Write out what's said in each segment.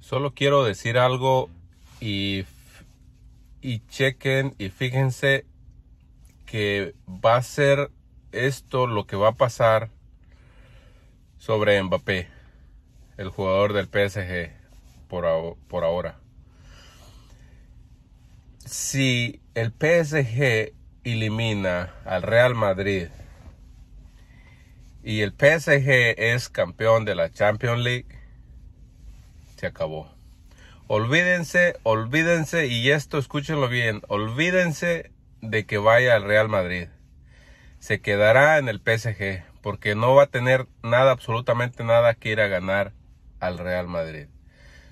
Solo quiero decir algo y, chequen y fíjense que va a ser esto lo que va a pasar sobre Mbappé, el jugador del PSG por, por ahora. Si el PSG elimina al Real Madrid y el PSG es campeón de la Champions League, se acabó. Olvídense, olvídense, y esto escúchenlo bien, olvídense de que vaya al Real Madrid. Se quedará en el PSG, porque no va a tener nada, absolutamente nada que ir a ganar al Real Madrid.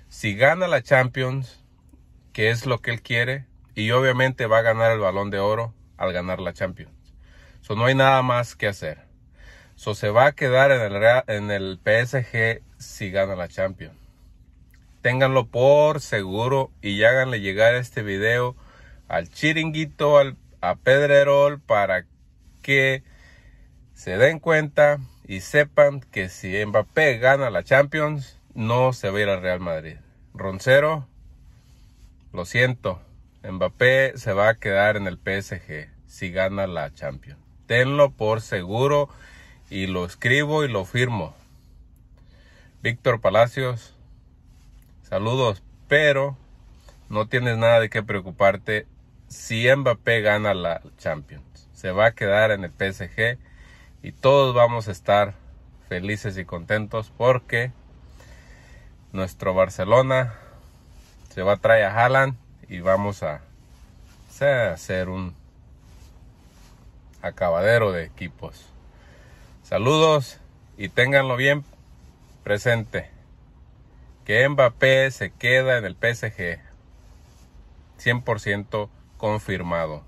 Si gana la Champions, que es lo que él quiere, y obviamente va a ganar el balón de oro al ganar la Champions. So, no hay nada más que hacer. So, se va a quedar en el, en el PSG si gana la Champions. Ténganlo por seguro y háganle llegar este video al chiringuito, al, a Pedrerol, para que se den cuenta y sepan que si Mbappé gana la Champions, no se va a ir al Real Madrid. Roncero, lo siento, Mbappé se va a quedar en el PSG si gana la Champions. Tenlo por seguro y lo escribo y lo firmo. Víctor Palacios. Saludos, pero no tienes nada de qué preocuparte si Mbappé gana la Champions. Se va a quedar en el PSG y todos vamos a estar felices y contentos porque nuestro Barcelona se va a traer a Haaland y vamos a, hacer un acabadero de equipos. Saludos y ténganlo bien presente que Mbappé se queda en el PSG. 100% confirmado.